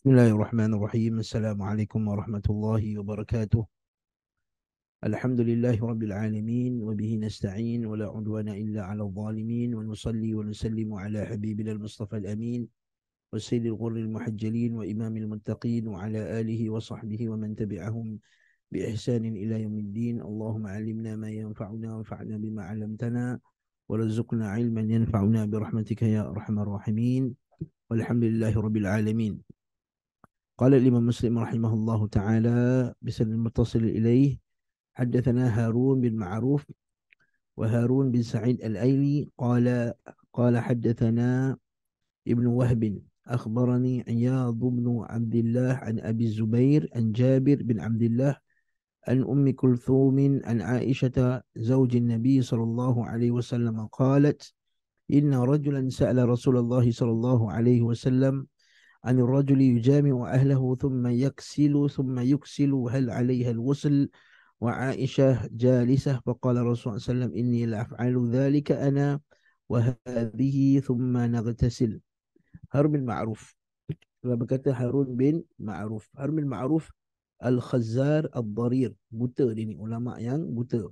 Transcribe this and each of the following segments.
بسم الله الرحمن الرحيم السلام عليكم ورحمة الله وبركاته الحمد لله رب العالمين وبه نستعين ولا عدوان إلا على الظالمين ونصلي ونسلم على حبيبنا المصطفى الأمين وسيد الغر المحجلين وإمام المتقين وعلى آله وصحبه ومن تبعهم بإحسان إلى يوم الدين اللهم علمنا ما ينفعنا وانفعنا بما علمتنا ورزقنا علما ينفعنا برحمتك يا أرحم الراحمين والحمد لله رب العالمين قال الإمام مسلم رحمه الله تعالى بسند المتصل إليه حدثنا هارون بن معروف وهارون بن سعيد الأيلي قال قال حدثنا ابن وهب أخبرني عياض بن عبد الله عن أبي الزبير عن جابر بن عبد الله عن أم كلثوم عن عائشة زوج النبي صلى الله عليه وسلم قالت إن رجلا سأل رسول الله صلى الله عليه وسلم عن الرجل يجامع أهله ثم يكسل ثم يكسل هل عليها الوصل وعائشة جالسة فقال رسول الله صلى الله عليه وسلم إني أفعل ذلك أنا وهذه ثم نغتسل هرم المعروف ربكت هارون بن معروف هرم المعروف الخزار الضرير بوتا ini ulama yang buta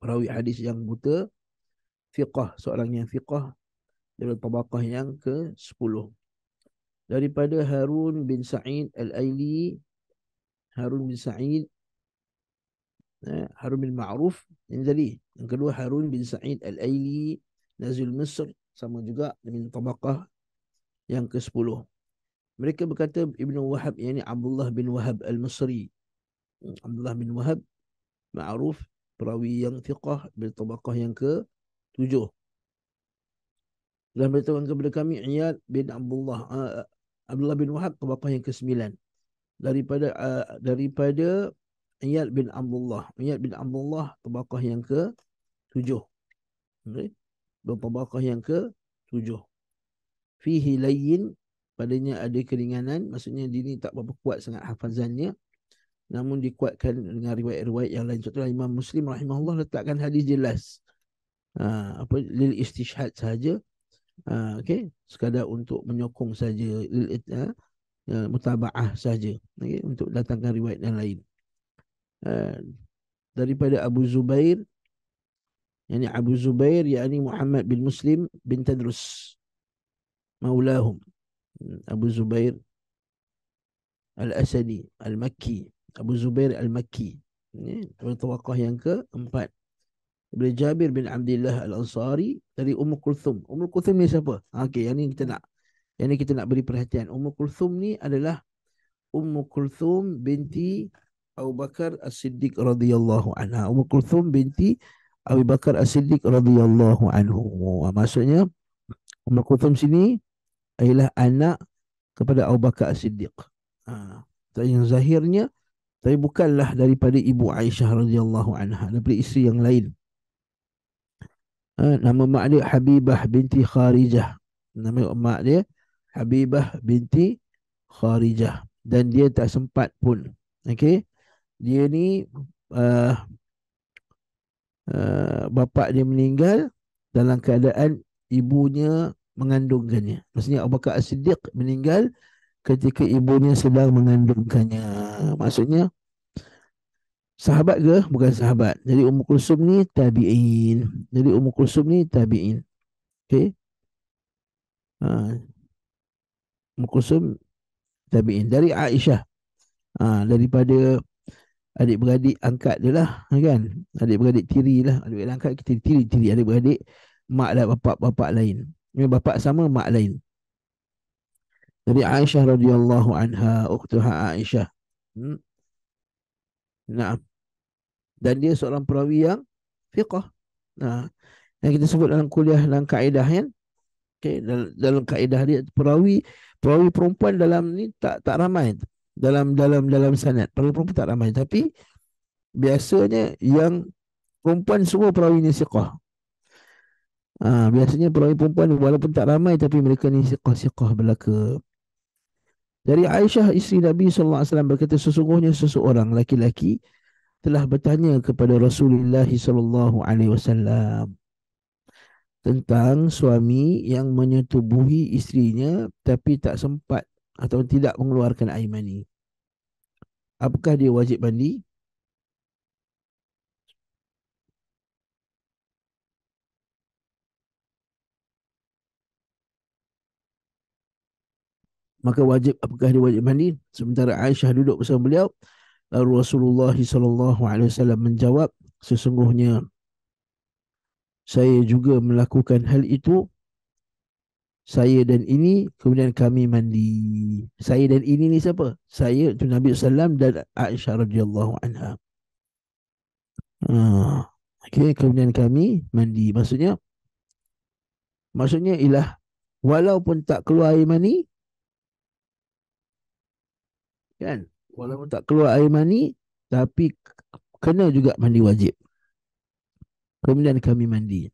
راوي حديث yang buta فقه سؤال yang فقه dari tabaqah yang ke daripada Harun bin Sa'id Al-Aili Harun bin Sa'id eh, Harun bin Ma'ruf yang tadi yang kedua Harun bin Sa'id Al-Aili Nazil Mesir sama juga dari tabaqah yang ke-10 mereka berkata Ibnu Wahab yakni Abdullah bin Wahab Al-Misri hmm, Abdullah bin Wahab Ma'ruf perawi yang fiqah bil tabaqah yang ke-7 telah beritahu kepada kami Iyad bin Abdullah eh, Abdullah bin Wahab tabaqah yang ke-9 daripada uh, daripada Iyad bin Abdullah Iyad bin Abdullah tabaqah yang ke-7 okey tabaqah yang ke-7 fihi layyin padanya ada keringanan maksudnya dia ni tak berapa kuat sangat hafazannya namun dikuatkan dengan riwayat-riwayat yang lain contohnya Imam Muslim rahimahullah letakkan hadis jelas ha, apa lil istishhad saja Ha, okay, sekadar untuk menyokong saja uh, mutabaah saja okay, untuk datangkan riwayat yang lain uh, daripada Abu Zubair yakni Abu Zubair yakni Muhammad bin Muslim bin Tadrus maulahum Abu Zubair Al-Asadi Al-Makki Abu Zubair Al-Makki ini yeah, tawakkah yang keempat daripada Jabir bin Abdullah Al-Ansari dari Ummu Kulthum. Ummu Kulthum ni siapa? Ha, okey, yang ni kita nak yang ni kita nak beri perhatian. Ummu Kulthum ni adalah Ummu Kulthum binti Abu Bakar As-Siddiq radhiyallahu anha. Ummu Kulthum binti Abu Bakar As-Siddiq radhiyallahu anhu. Ha, maksudnya Ummu Kulthum sini ialah anak kepada Abu Bakar As-Siddiq. Ha. yang zahirnya tapi bukanlah daripada ibu Aisyah radhiyallahu anha daripada isteri yang lain. Eh, nama mak dia Habibah binti Kharijah. Nama mak dia Habibah binti Kharijah dan dia tak sempat pun. Okay. Dia ni uh, eh, uh, eh, bapa dia meninggal dalam keadaan ibunya mengandungkannya. Maksudnya Abu Bakar As-Siddiq meninggal ketika ibunya sedang mengandungkannya. Maksudnya sahabat ke? Bukan sahabat. Jadi Ummu Kulsum ni tabi'in. Jadi Ummu Kulsum ni tabi'in. Okay. Ha. Ummu Kulsum tabi'in. Dari Aisyah. Ha. Daripada adik-beradik angkat dia lah. Ha, kan? Adik-beradik tiri lah. Adik-beradik angkat kita tiri-tiri. Adik-beradik mak lah, bapak-bapak lain. Ini bapak sama, mak lain. Dari Aisyah radhiyallahu anha, ukhtuha Aisyah. Hmm. Nah, Dan dia seorang perawi yang fiqah. Nah, yang kita sebut dalam kuliah dalam kaedah kan. Okay, dalam, dalam kaedah dia perawi perawi perempuan dalam ni tak tak ramai. Dalam dalam dalam sanad. Perawi perempuan tak ramai tapi biasanya yang perempuan semua perawi ni siqah. Ha, biasanya perawi perempuan walaupun tak ramai tapi mereka ni siqah-siqah belaka. Dari Aisyah isteri Nabi sallallahu alaihi wasallam berkata sesungguhnya seseorang laki-laki telah bertanya kepada Rasulullah sallallahu alaihi wasallam tentang suami yang menyetubuhi istrinya tapi tak sempat atau tidak mengeluarkan air mani. Apakah dia wajib mandi? maka wajib apakah dia wajib mandi sementara Aisyah duduk bersama beliau lalu Rasulullah SAW menjawab sesungguhnya saya juga melakukan hal itu saya dan ini kemudian kami mandi saya dan ini ni siapa saya tu Nabi sallam dan Aisyah radhiyallahu anha ha. Ah, okay, kemudian kami mandi maksudnya maksudnya ialah walaupun tak keluar air mani Kan? Walaupun tak keluar air mani tapi kena juga mandi wajib. Kemudian kami mandi.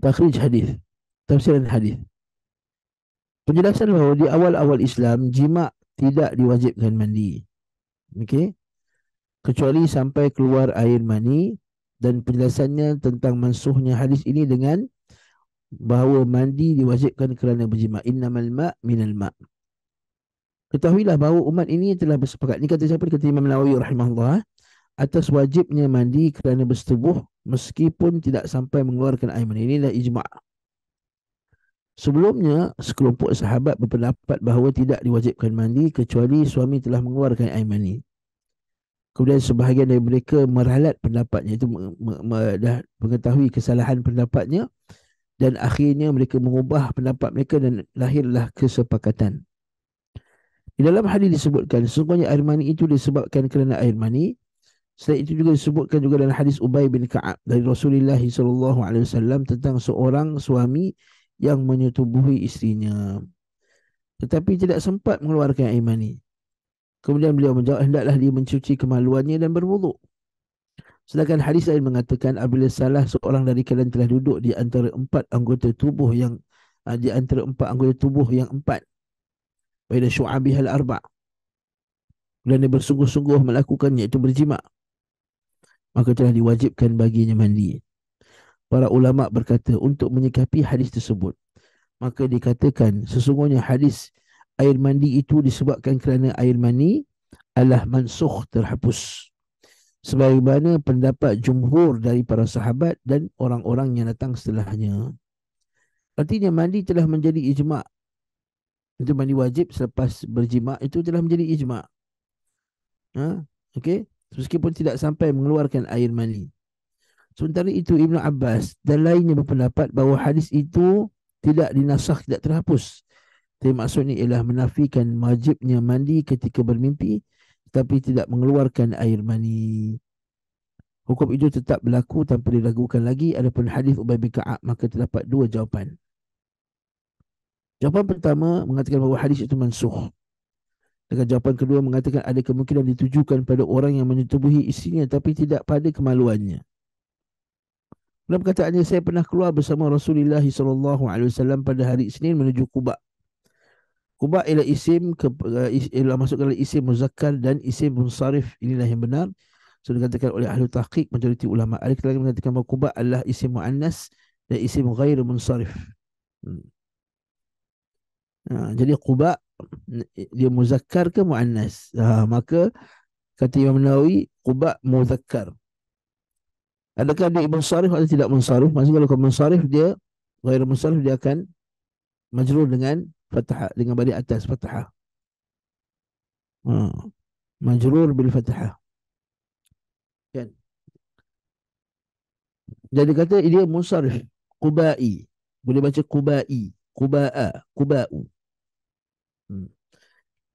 Takhrij hadis. Tafsiran hadis. Penjelasan bahawa di awal-awal Islam jima tidak diwajibkan mandi. Okey. Kecuali sampai keluar air mani dan penjelasannya tentang mansuhnya hadis ini dengan bahawa mandi diwajibkan kerana berjima innamal ma' minal ma' Ketahuilah bahawa umat ini telah bersepakat. Ini kata siapa? Ini kata Imam Nawawi rahimahullah eh, atas wajibnya mandi kerana bersetubuh meskipun tidak sampai mengeluarkan air mani. Inilah ijma'. Sebelumnya, sekelompok sahabat berpendapat bahawa tidak diwajibkan mandi kecuali suami telah mengeluarkan air mani. Kemudian sebahagian dari mereka meralat pendapatnya itu dah mengetahui kesalahan pendapatnya dan akhirnya mereka mengubah pendapat mereka dan lahirlah kesepakatan. Di dalam hadis disebutkan sesungguhnya air mani itu disebabkan kerana air mani. Selain itu juga disebutkan juga dalam hadis Ubay bin Ka'ab dari Rasulullah sallallahu alaihi wasallam tentang seorang suami yang menyetubuhi istrinya. Tetapi tidak sempat mengeluarkan air mani. Kemudian beliau menjawab hendaklah dia mencuci kemaluannya dan berwuduk. Sedangkan hadis lain mengatakan apabila salah seorang dari kalian telah duduk di antara empat anggota tubuh yang ah, di antara empat anggota tubuh yang empat Baina syu'abih al-arba' Dan dia bersungguh-sungguh melakukannya itu berjimak Maka telah diwajibkan baginya mandi Para ulama berkata untuk menyikapi hadis tersebut Maka dikatakan sesungguhnya hadis air mandi itu disebabkan kerana air mandi Allah mansuh terhapus Sebagaimana pendapat jumhur dari para sahabat dan orang-orang yang datang setelahnya Artinya mandi telah menjadi ijma' itu mandi wajib selepas berjima itu telah menjadi ijma. Ha? Okey. Meskipun tidak sampai mengeluarkan air mani. Sementara itu Ibn Abbas dan lainnya berpendapat bahawa hadis itu tidak dinasak tidak terhapus. Tapi maksudnya ialah menafikan wajibnya mandi ketika bermimpi tapi tidak mengeluarkan air mani. Hukum itu tetap berlaku tanpa diragukan lagi. Adapun hadis Ubay bin Ka'ab maka terdapat dua jawapan. Jawapan pertama mengatakan bahawa hadis itu mansuh. Dengan jawapan kedua mengatakan ada kemungkinan ditujukan pada orang yang menyetubuhi isinya tapi tidak pada kemaluannya. Dalam perkataannya, saya pernah keluar bersama Rasulullah SAW pada hari Senin menuju Kubak. Kubak ialah isim, ke, eh, ialah masukkan isim muzakkar dan isim munsarif. Inilah yang benar. Sudah so, dikatakan oleh ahli tahqiq, majoriti ulama. Ada kita mengatakan bahawa Kubak adalah isim mu'annas dan isim ghairu munsarif. Hmm. Ha, jadi Quba dia muzakkar ke muannas? Ha, maka kata Imam Nawawi Quba muzakkar. Adakah dia Ibn Sarif atau tidak mensarif, Sarif? Maksudnya kalau mensarif dia Ghair Ibn Sarif dia akan majlur dengan Fathah Dengan balik atas Fathah ha. Majrur bil Fathah Kan Jadi kata dia mensarif Kubai Boleh baca Kubai Kuba'a Kuba'u Hmm.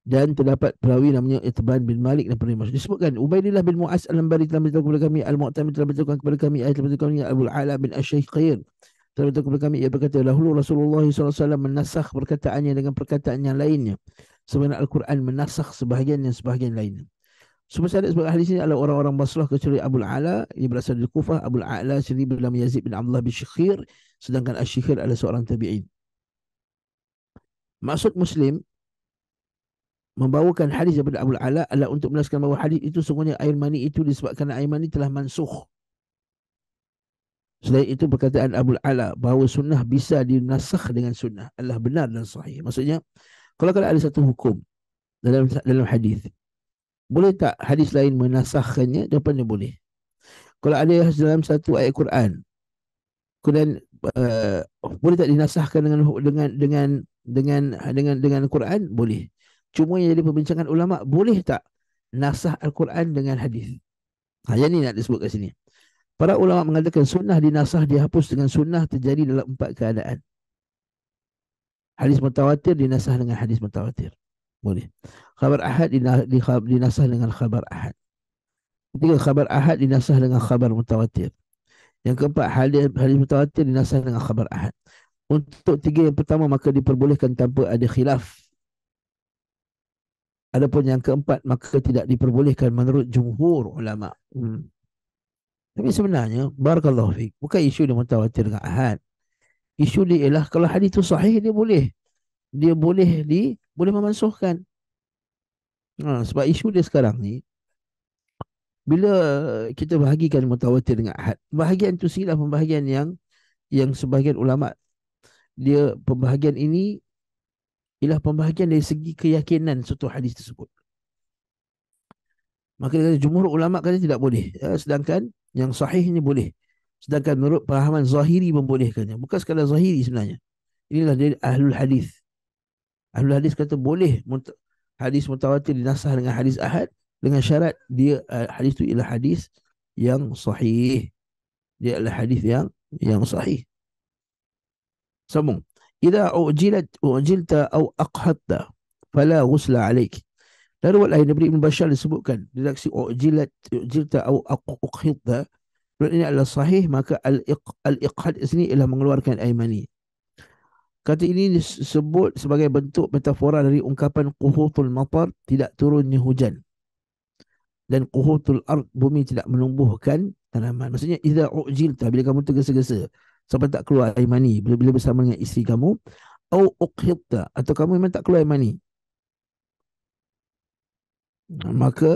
Dan terdapat perawi namanya Itban bin Malik dan Perimas. Disebutkan Ubaidillah bin Muas Al-Ambari telah beritahu kepada kami Al-Mu'tamid telah beritahu kepada kami Ayat telah beritahu kepada kami Abu Al-A'la bin Ash-Shaykhir telah beritahu kepada kami Ia berkata Lahulu Rasulullah SAW menasakh perkataannya dengan perkataan yang lainnya Sebenarnya Al-Quran menasakh sebahagian yang sebahagian lainnya Semua syarat sebagai ahli sini adalah orang-orang Basrah kecuali Abu ala yang berasal dari Kufah Abu ala sendiri bernama Yazid bin Abdullah bin Shaykhir Sedangkan Ash-Shaykhir adalah seorang tabi'in Maksud Muslim membawakan hadis daripada Abu Ala adalah untuk menjelaskan bahawa hadis itu sungguhnya air mani itu disebabkan air mani telah mansuh. Selain itu perkataan Abu Ala bahawa sunnah bisa dinasakh dengan sunnah adalah benar dan sahih. Maksudnya kalau kalau ada satu hukum dalam dalam hadis boleh tak hadis lain menasakhkannya? Jawapannya boleh. Kalau ada dalam satu ayat Quran kemudian uh, boleh tak dinasahkan dengan dengan dengan dengan dengan Quran boleh cuma yang jadi perbincangan ulama boleh tak nasah al-Quran dengan hadis ha yang ni nak disebut kat sini para ulama mengatakan sunnah dinasah dihapus dengan sunnah terjadi dalam empat keadaan hadis mutawatir dinasah dengan hadis mutawatir boleh khabar ahad dinasah dengan khabar ahad ketiga khabar ahad dinasah dengan khabar mutawatir yang keempat hadis hadis mutawatir dinasah dengan khabar ahad untuk tiga yang pertama maka diperbolehkan tanpa ada khilaf Adapun yang keempat maka tidak diperbolehkan menurut jumhur ulama. Hmm. Tapi sebenarnya barakallahu fik bukan isu dia mutawatir dengan ahad. Isu dia ialah kalau hadis itu sahih dia boleh. Dia boleh di boleh memansuhkan. Ha, sebab isu dia sekarang ni bila kita bahagikan mutawatir dengan ahad, bahagian tu silap pembahagian yang yang sebahagian ulama dia pembahagian ini ialah pembahagian dari segi keyakinan suatu hadis tersebut. Maka dia kata, jumhur ulama kata tidak boleh. Ya, sedangkan yang sahihnya boleh. Sedangkan menurut pemahaman zahiri membolehkannya. Bukan sekadar zahiri sebenarnya. Inilah dari ahlul hadis. Ahlul hadis kata boleh hadis mutawatir dinasah dengan hadis ahad dengan syarat dia eh, hadis itu ialah hadis yang sahih. Dia adalah hadis yang yang sahih. Sambung. إذا أعجلت أعجلت أو أقحطت فلا غسل عليك Dan ruwat lain Ibn Bashar disebutkan. Dia taksi u'jilat, u'jilta au uqhidda. Ruwat ini adalah sahih, maka al-iqhad -iq, al sini ialah mengeluarkan aimani. Kata ini disebut sebagai bentuk metafora dari ungkapan quhutul matar, tidak turunnya hujan. Dan quhutul ard, bumi tidak menumbuhkan tanaman. Maksudnya, idha u'jilta, bila kamu tergesa-gesa sampai tak keluar air mani bila-bila bersama dengan isteri kamu au uqhita atau kamu memang tak keluar air mani maka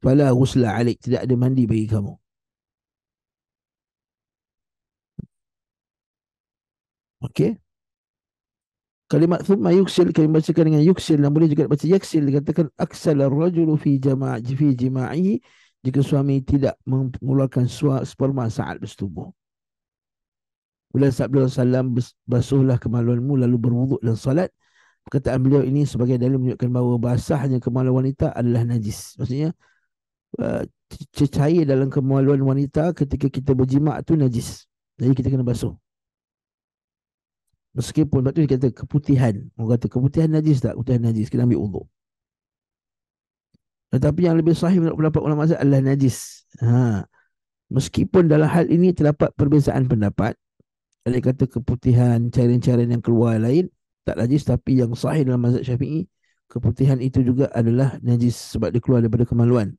fala ghusla alik tidak ada mandi bagi kamu Okay. kalimat thumma yuksil kami bacakan dengan yuksil dan boleh juga baca yaksil dikatakan aksal ar-rajulu fi jama'i fi jama'i jika suami tidak mengeluarkan sperma saat bersetubuh Bulan sabda Rasulullah basuhlah kemaluanmu lalu berwuduk dan salat. Perkataan beliau ini sebagai dalil menunjukkan bahawa basahnya kemaluan wanita adalah najis. Maksudnya uh, cecair dalam kemaluan wanita ketika kita berjimak tu najis. Jadi kita kena basuh. Meskipun waktu dia kata keputihan. Orang kata keputihan najis tak? Keputihan najis. kita ambil uduk. Tetapi yang lebih sahih menurut pendapat ulama mazhab adalah najis. Ha. Meskipun dalam hal ini terdapat perbezaan pendapat, ada kata keputihan, cairan-cairan yang keluar lain tak najis tapi yang sahih dalam mazhab Syafi'i keputihan itu juga adalah najis sebab dia keluar daripada kemaluan.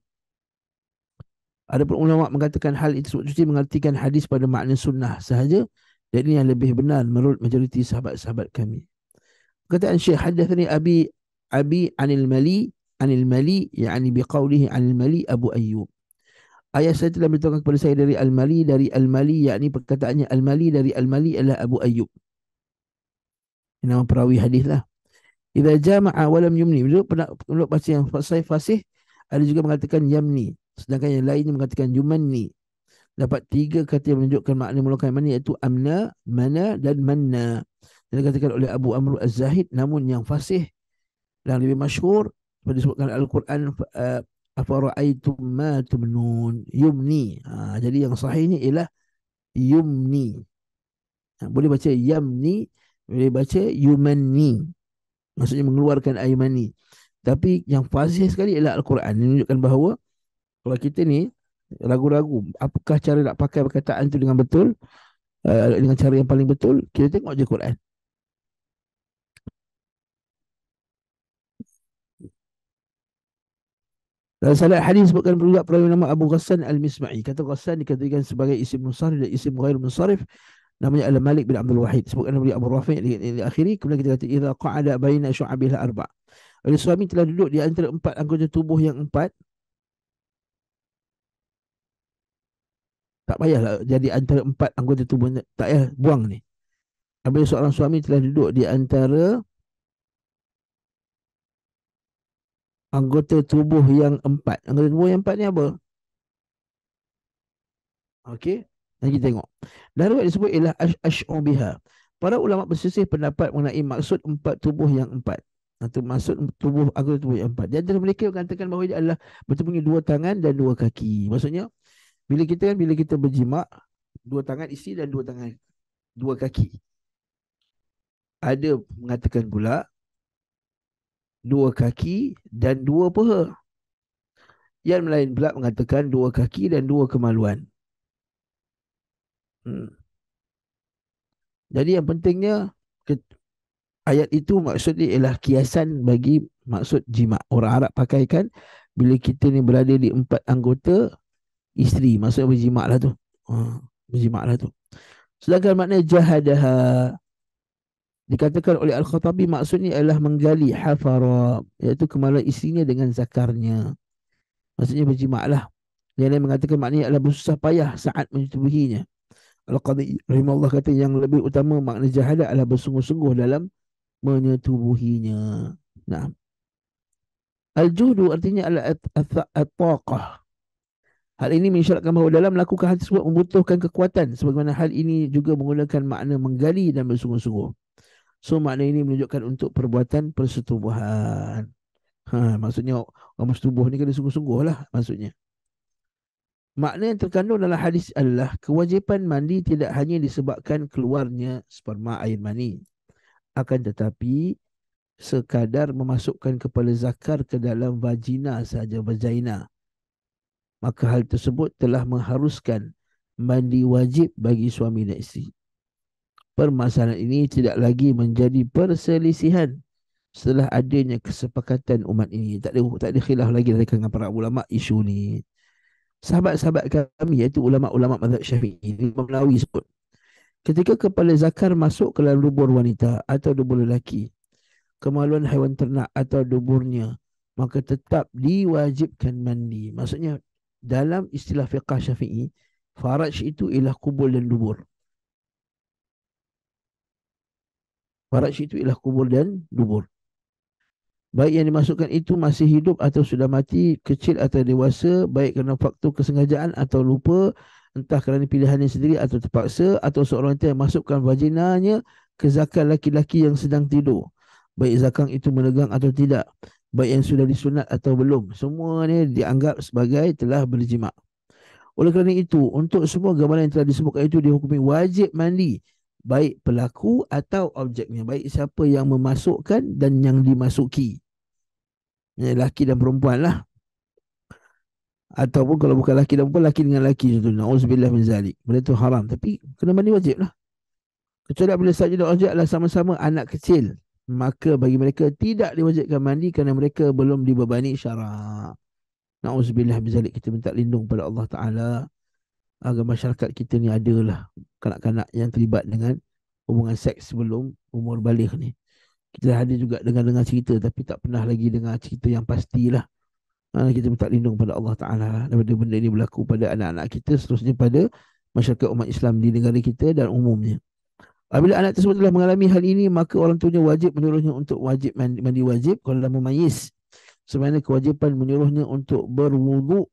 Adapun ulama mengatakan hal itu sebut cuci mengartikan hadis pada makna sunnah sahaja jadi yang lebih benar menurut majoriti sahabat-sahabat kami. Perkataan Syekh hadathani Abi Abi Anil Mali Anil Mali yakni biqaulihi Anil Mali Abu Ayyub. Ayah saya telah beritahu kepada saya dari Al-Mali dari Al-Mali yakni perkataannya Al-Mali dari Al-Mali adalah Abu Ayyub. Ini nama perawi hadis lah. Idza jama'a wa yumni. Itu pernah penduduk fasih yang fasih fasih ada juga mengatakan yamni sedangkan yang lainnya mengatakan yumanni. Dapat tiga kata yang menunjukkan makna mulakan mana iaitu amna, mana dan manna. Dan dikatakan oleh Abu Amr Az-Zahid namun yang fasih dan lebih masyhur disebutkan Al-Quran eh, afara'aitum ma tumnun yumni ha, jadi yang sahih sahihnya ialah yumni ha, boleh baca yamni boleh baca yumanni maksudnya mengeluarkan aimani tapi yang fasih sekali ialah al-Quran menunjukkan bahawa kalau kita ni ragu-ragu apakah cara nak pakai perkataan tu dengan betul uh, dengan cara yang paling betul kita tengok je Quran Dalam salat hadis sebutkan juga perawi nama Abu Ghassan Al-Misma'i. Kata Ghassan dikatakan sebagai isim musarif dan isim ghair musarif. Namanya Al-Malik bin Abdul Wahid. Sebutkan nama Abu Rafi Di diakhiri. Kemudian kita kata, Iza qa'ada bayna syu'abil arba' Oleh suami telah duduk di antara empat anggota tubuh yang empat. Tak payahlah jadi antara empat anggota tubuh. Tak payah buang ni. Abang seorang suami telah duduk di antara anggota tubuh yang empat. Anggota tubuh yang empat ni apa? Okey. Nanti kita tengok. Darurat disebut ialah ash'ubiha. Para ulama bersisih pendapat mengenai maksud empat tubuh yang empat. Atau maksud tubuh anggota tubuh yang empat. Jadi mereka mengatakan bahawa dia adalah bertemunya dua tangan dan dua kaki. Maksudnya, bila kita kan, bila kita berjimak, dua tangan isi dan dua tangan, dua kaki. Ada mengatakan pula, dua kaki dan dua peha. Yang lain pula mengatakan dua kaki dan dua kemaluan. Hmm. Jadi yang pentingnya ayat itu maksudnya ialah kiasan bagi maksud jima. Orang Arab pakai kan bila kita ni berada di empat anggota isteri. Maksudnya berjima lah tu. Ha, berjima lah tu. Sedangkan makna jahadaha Dikatakan oleh Al-Khattabi maksudnya adalah menggali hafara. Iaitu kemaluan isinya dengan zakarnya. Maksudnya berjima'lah. Yang lain mengatakan maknanya adalah bersusah payah saat menyetubuhinya. Al-Qadhi Rahimahullah kata yang lebih utama makna jahadah adalah bersungguh-sungguh dalam menyetubuhinya. Nah. Al-Juhdu artinya adalah at-taqah. Hal ini mensyaratkan bahawa dalam melakukan hal tersebut membutuhkan kekuatan. Sebagaimana hal ini juga menggunakan makna menggali dan bersungguh-sungguh. So makna ini menunjukkan untuk perbuatan persetubuhan. Ha, maksudnya orang bersetubuh ni kena sungguh-sungguh lah maksudnya. Makna yang terkandung dalam hadis adalah kewajipan mandi tidak hanya disebabkan keluarnya sperma air mani. Akan tetapi sekadar memasukkan kepala zakar ke dalam vagina sahaja, vagina. Maka hal tersebut telah mengharuskan mandi wajib bagi suami dan isteri permasalahan ini tidak lagi menjadi perselisihan setelah adanya kesepakatan umat ini tak ada tak ada khilaf lagi dari kalangan para ulama isu ni sahabat-sahabat kami iaitu ulama-ulama mazhab Syafi'i Imam Nawawi sebut ketika kepala zakar masuk ke dalam dubur wanita atau dubur lelaki kemaluan haiwan ternak atau duburnya maka tetap diwajibkan mandi maksudnya dalam istilah fiqah Syafi'i faraj itu ialah kubul dan dubur Faraj itu ialah kubur dan dubur. Baik yang dimasukkan itu masih hidup atau sudah mati, kecil atau dewasa, baik kerana faktor kesengajaan atau lupa, entah kerana pilihannya sendiri atau terpaksa, atau seorang itu yang masukkan vaginanya ke zakat laki-laki yang sedang tidur. Baik zakat itu menegang atau tidak. Baik yang sudah disunat atau belum. Semuanya dianggap sebagai telah berjimak. Oleh kerana itu, untuk semua gambaran yang telah disebutkan itu dihukumi wajib mandi baik pelaku atau objeknya baik siapa yang memasukkan dan yang dimasuki laki dan perempuan lah ataupun kalau bukan laki dan perempuan laki dengan laki contohnya na'udzubillah min zalik benda tu haram tapi kena mandi wajib lah kecuali apabila saja dan objek adalah sama-sama anak kecil maka bagi mereka tidak diwajibkan mandi kerana mereka belum dibebani syarak na'udzubillah min zalik kita minta lindung pada Allah Ta'ala agar masyarakat kita ni adalah kanak-kanak yang terlibat dengan hubungan seks sebelum umur balik ni. Kita dah ada juga dengar-dengar cerita tapi tak pernah lagi dengar cerita yang pastilah. Ha, kita minta lindung pada Allah Ta'ala daripada benda ini berlaku pada anak-anak kita seterusnya pada masyarakat umat Islam di negara kita dan umumnya. Apabila anak tersebut telah mengalami hal ini maka orang tuanya wajib menyuruhnya untuk wajib mandi, mandi wajib kalau dah memayis. Sebenarnya kewajipan menyuruhnya untuk berwuduk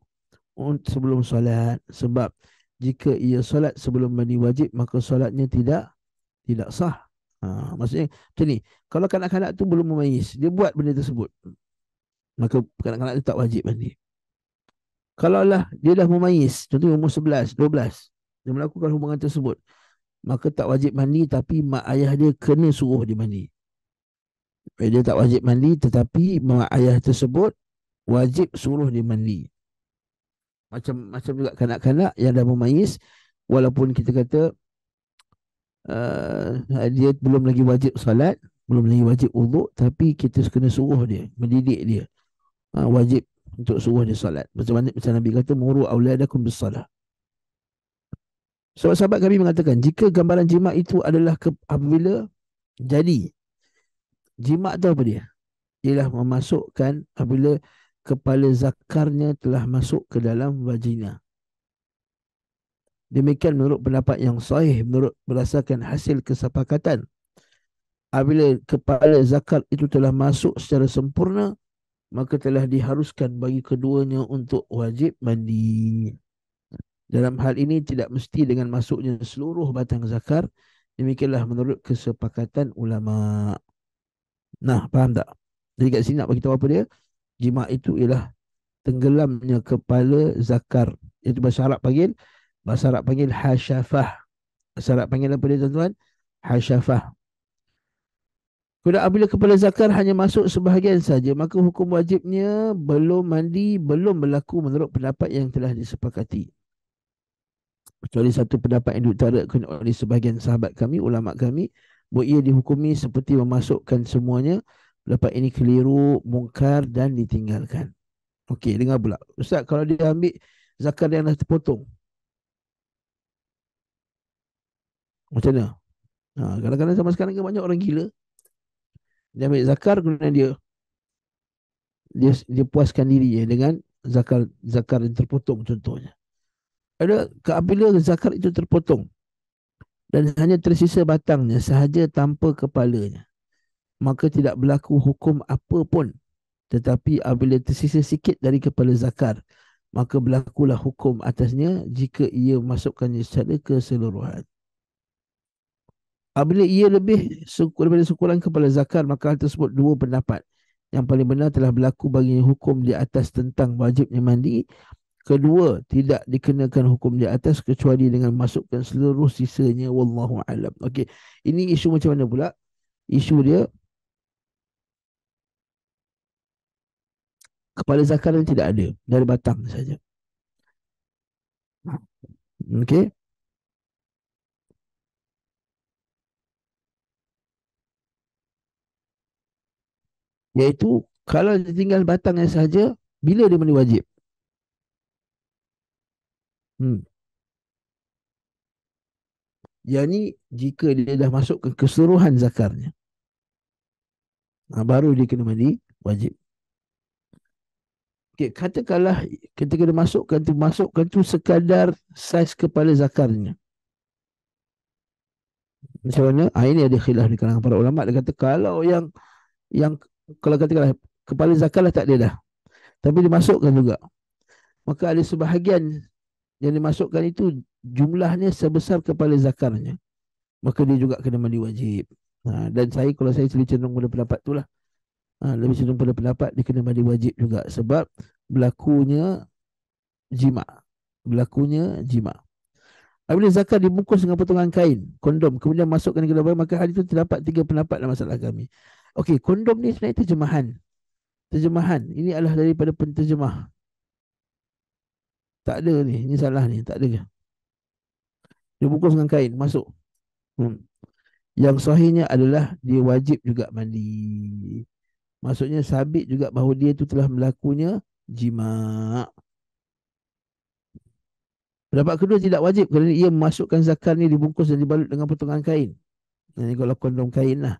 sebelum solat sebab jika ia solat sebelum mandi wajib maka solatnya tidak tidak sah. Ha, maksudnya macam ni, kalau kanak-kanak tu belum memayis, dia buat benda tersebut. Maka kanak-kanak tu tak wajib mandi. Kalau lah dia dah memayis, contohnya umur 11, 12, dia melakukan hubungan tersebut. Maka tak wajib mandi tapi mak ayah dia kena suruh dia mandi. Eh, dia tak wajib mandi tetapi mak ayah tersebut wajib suruh dia mandi macam macam juga kanak-kanak yang dah memayis walaupun kita kata uh, dia belum lagi wajib solat belum lagi wajib wuduk tapi kita kena suruh dia mendidik dia ha, wajib untuk suruh dia solat macam mana macam nabi kata muru auladakum bisalah sebab sahabat kami mengatakan jika gambaran jima itu adalah ke, apabila jadi jima tu apa dia ialah memasukkan apabila kepala zakarnya telah masuk ke dalam vagina. Demikian menurut pendapat yang sahih menurut berdasarkan hasil kesepakatan. Apabila kepala zakar itu telah masuk secara sempurna, maka telah diharuskan bagi keduanya untuk wajib mandi. Dalam hal ini tidak mesti dengan masuknya seluruh batang zakar. Demikianlah menurut kesepakatan ulama. Nah, faham tak? Jadi kat sini nak beritahu apa dia? jima itu ialah tenggelamnya kepala zakar itu bahasa Arab panggil bahasa Arab panggil hasyafah bahasa Arab panggil apa dia tuan-tuan hasyafah Kemudian apabila kepala zakar hanya masuk sebahagian saja, maka hukum wajibnya belum mandi, belum berlaku menurut pendapat yang telah disepakati. Kecuali satu pendapat yang diutarakan oleh sebahagian sahabat kami, ulama kami, buat ia dihukumi seperti memasukkan semuanya. Lepas ini keliru, mungkar dan ditinggalkan. Okey, dengar pula. Ustaz, kalau dia ambil zakat yang dah terpotong. Macam mana? Ha, kadang-kadang sama sekarang banyak orang gila. Dia ambil zakar kemudian dia dia dia puaskan diri dengan zakar zakar yang terpotong contohnya. Ada ke apabila zakar itu terpotong dan hanya tersisa batangnya sahaja tanpa kepalanya maka tidak berlaku hukum apa pun. Tetapi apabila tersisa sikit dari kepala zakar, maka berlakulah hukum atasnya jika ia masukkannya secara keseluruhan. Apabila ia lebih suku, daripada sukulan kepala zakar, maka hal tersebut dua pendapat. Yang paling benar telah berlaku bagi hukum di atas tentang wajibnya mandi. Kedua, tidak dikenakan hukum di atas kecuali dengan masukkan seluruh sisanya. Wallahu alam. Okey, ini isu macam mana pula? Isu dia, kepala zakar ni tidak ada dari batang saja okey yaitu kalau tinggal batangnya saja bila dia menjadi wajib hmm yakni jika dia dah masuk ke keseluruhan zakarnya ah, baru dia kena mandi wajib Okay, katakanlah ketika dia masukkan tu masukkan tu sekadar saiz kepala zakarnya. Macam mana? Ha, ah, ini ada khilaf di kalangan para ulama. Dia kata kalau yang yang kalau katakanlah kepala zakar lah tak ada dah. Tapi dia masukkan juga. Maka ada sebahagian yang dimasukkan itu jumlahnya sebesar kepala zakarnya. Maka dia juga kena mandi wajib. Ha, dan saya kalau saya selalu cenderung pada pendapat itulah ha, lebih hmm. cenderung pada pendapat dia kena mandi wajib juga sebab berlakunya jima berlakunya jima Apabila zakat dibungkus dengan potongan kain, kondom, kemudian masukkan ke dalam maka hari itu terdapat tiga pendapat dalam masalah kami. Okey, kondom ni sebenarnya terjemahan. Terjemahan. Ini adalah daripada penterjemah. Tak ada ni. Ini salah ni. Tak ada ke? Dibungkus dengan kain, masuk. Hmm. Yang sahihnya adalah dia wajib juga mandi. Maksudnya sabit juga bahawa dia itu telah melakunya jima. Pendapat kedua tidak wajib kerana ia memasukkan zakar ini dibungkus dan dibalut dengan potongan kain. Ini kalau kondom kain lah.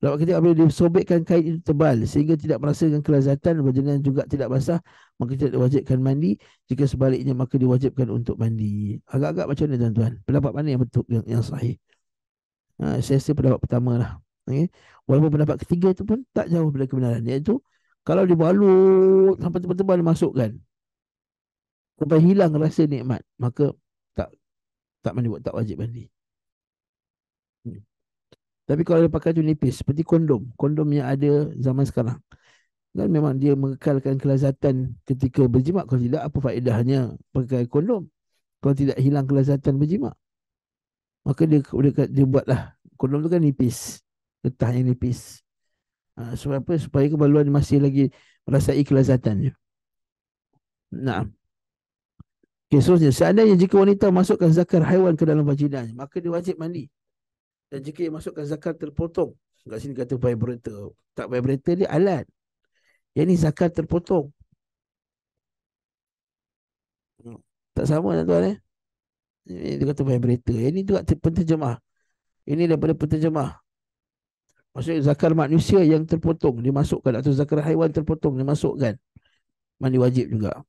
Pendapat ketiga apabila disobekkan kain itu tebal sehingga tidak merasakan kelazatan berjenian juga tidak basah maka tidak diwajibkan mandi. Jika sebaliknya maka diwajibkan untuk mandi. Agak-agak macam mana tuan-tuan? Pendapat mana yang betul yang, yang sahih? Ha, saya rasa pendapat pertama lah. Okay. Walaupun pendapat ketiga itu pun tak jauh daripada kebenaran. Iaitu kalau dibalut balut sampai tebal-tebal dia masukkan. Sampai hilang rasa nikmat. Maka tak tak mandi buat tak wajib mandi. Hmm. Tapi kalau dia pakai tu nipis seperti kondom. Kondom yang ada zaman sekarang. Dan memang dia mengekalkan kelazatan ketika berjimat. Kalau tidak apa faedahnya pakai kondom. Kalau tidak hilang kelazatan berjimat. Maka dia, dia, dia buatlah. Kondom tu kan nipis getah nipis. Ha, sebab apa? Supaya kebaluan masih lagi merasai kelezatannya. Nah. Okay, seterusnya. Seandainya jika wanita masukkan zakar haiwan ke dalam vagina, maka dia wajib mandi. Dan jika dia masukkan zakar terpotong, kat sini kata vibrator. Tak vibrator dia alat. Yang ni zakar terpotong. Tak sama lah tuan eh. Ini dia kata vibrator. Yang ni juga penterjemah. Ini daripada penterjemah. Maksudnya zakar manusia yang terpotong dimasukkan atau zakar haiwan terpotong dimasukkan. Mandi wajib juga.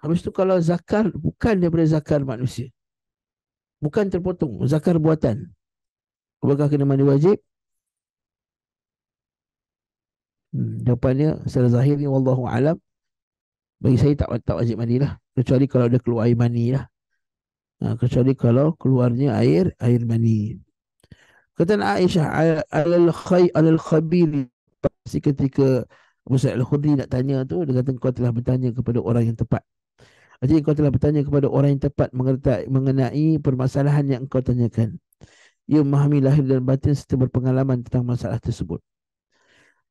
Habis tu kalau zakar bukan daripada zakar manusia. Bukan terpotong. Zakar buatan. Apakah kena mandi wajib? Hmm, depannya secara zahir ni wallahu alam bagi saya tak, tak wajib mandi lah. Kecuali kalau ada keluar air mani lah. Ha, kecuali kalau keluarnya air air mani. Kata Aisyah alal khay alal khabir si ketika Musa al-Khudri nak tanya tu dia kata kau telah bertanya kepada orang yang tepat. Jadi kau telah bertanya kepada orang yang tepat mengenai permasalahan yang kau tanyakan. Ia memahami lahir dan batin serta berpengalaman tentang masalah tersebut.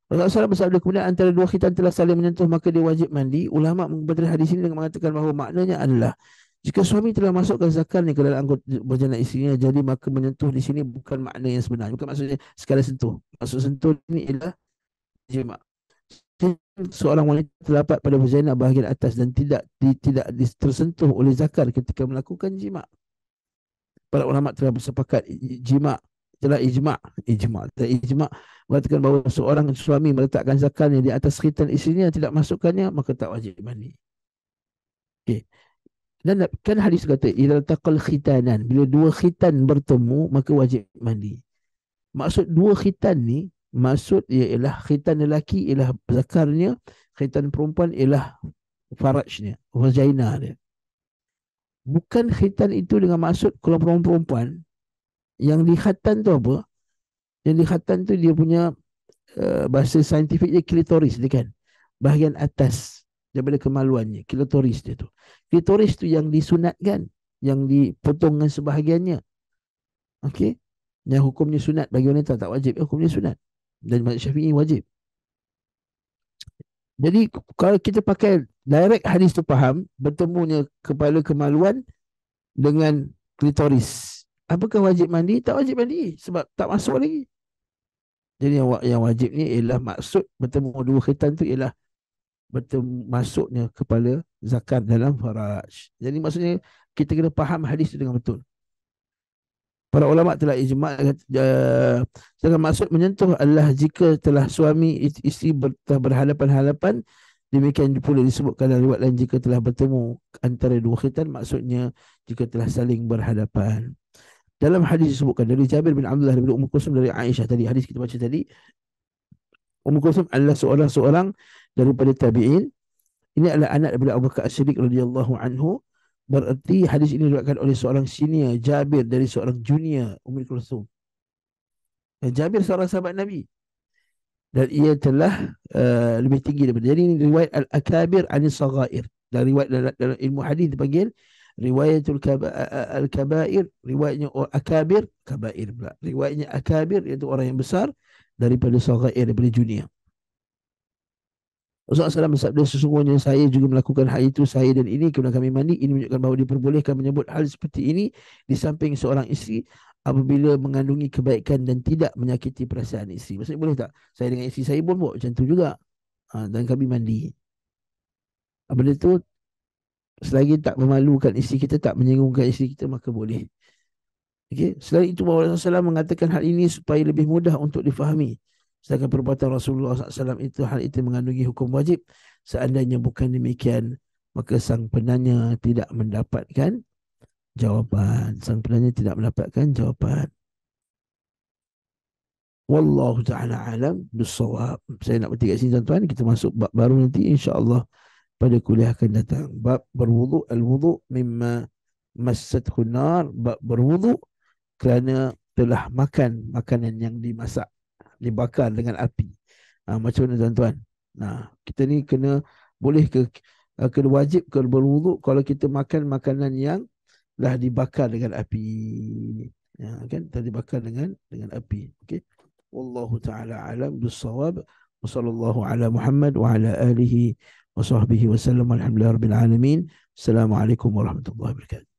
Rasulullah bersabda kemudian antara dua khitan telah saling menyentuh maka dia wajib mandi. Ulama mengubah hadis ini dengan mengatakan bahawa maknanya adalah jika suami telah masukkan zakarnya ke dalam anggota berjalan isinya, jadi maka menyentuh di sini bukan makna yang sebenar. Bukan maksudnya sekali sentuh. Maksud sentuh ini ialah jima. Seorang wanita terdapat pada berjalan bahagian atas dan tidak di, tidak tersentuh oleh zakar ketika melakukan jima. Para ulama telah bersepakat jima telah ijma ijma telah ijma mengatakan bahawa seorang suami meletakkan zakarnya di atas khitan isterinya tidak masukkannya maka tak wajib mandi okey dan kan hadis kata idza taqal khitanan bila dua khitan bertemu maka wajib mandi. Maksud dua khitan ni maksud ialah khitan lelaki ialah zakarnya, khitan perempuan ialah farajnya, vagina dia. Bukan khitan itu dengan maksud kalau perempuan-perempuan yang dikhatan tu apa? Yang dikhatan tu dia punya uh, bahasa saintifiknya klitoris dia kan. Bahagian atas daripada kemaluannya, klitoris dia tu klitoris tu yang disunatkan yang dipotong dengan sebahagiannya okey yang hukumnya sunat bagi wanita tak wajib hukumnya sunat dan mazhab syafi'i wajib jadi kalau kita pakai direct hadis tu faham bertemunya kepala kemaluan dengan klitoris apakah wajib mandi tak wajib mandi sebab tak masuk lagi jadi yang, yang wajib ni ialah maksud bertemu dua khitan tu ialah Betul masuknya kepala zakat dalam faraj. Jadi maksudnya kita kena faham hadis itu dengan betul. Para ulama telah ijma' dengan eh, maksud menyentuh Allah jika telah suami isteri ber, telah berhadapan-hadapan demikian pula disebutkan dalam riwayat lain jika telah bertemu antara dua khitan maksudnya jika telah saling berhadapan. Dalam hadis disebutkan dari Jabir bin Abdullah bin Ummu Kusum dari Aisyah tadi hadis kita baca tadi Ummu Kusum Allah seorang-seorang daripada tabi'in ini adalah anak daripada Abu Bakar As-Siddiq radhiyallahu anhu berarti hadis ini diriwayatkan oleh seorang senior Jabir dari seorang junior Ummu Kulthum dan Jabir seorang sahabat Nabi dan ia telah uh, lebih tinggi daripada jadi ini riwayat al-akabir an saghair dan riwayat dalam, dalam ilmu hadis dipanggil riwayatul eh, al-kabair riwayatnya akabir kabair pula riwayatnya akabir iaitu orang yang besar daripada saghair daripada junior Rasulullah SAW bersabda sesungguhnya saya juga melakukan hal itu saya dan ini kemudian kami mandi ini menunjukkan bahawa diperbolehkan menyebut hal seperti ini di samping seorang isteri apabila mengandungi kebaikan dan tidak menyakiti perasaan isteri. Maksudnya boleh tak? Saya dengan isteri saya pun buat macam tu juga. Ha, dan kami mandi. Apabila ha, itu, selagi tak memalukan isteri kita tak menyinggungkan isteri kita maka boleh. Okay, selain itu Rasulullah SAW mengatakan hal ini supaya lebih mudah untuk difahami. Sedangkan perbuatan Rasulullah SAW itu hal itu mengandungi hukum wajib. Seandainya bukan demikian, maka sang penanya tidak mendapatkan jawapan. Sang penanya tidak mendapatkan jawapan. Wallahu ta'ala alam bisawab. Saya nak berhenti kat sini tuan-tuan. Kita masuk bab baru nanti insya Allah pada kuliah akan datang. Bab berwudu, al-wudu mimma masad Bab berwudu kerana telah makan makanan yang dimasak dibakar dengan api. Ha, macam mana tuan-tuan? Nah, ha, kita ni kena boleh ke ha, kena wajib ke berwuduk kalau kita makan makanan yang dah dibakar dengan api. Ya, kan? Dah dibakar dengan dengan api. Okey. Wallahu taala alam bisawab. Wassallallahu ala Muhammad wa ala alihi wa sahbihi wa sallam. Alhamdulillah rabbil alamin. Assalamualaikum warahmatullahi wabarakatuh.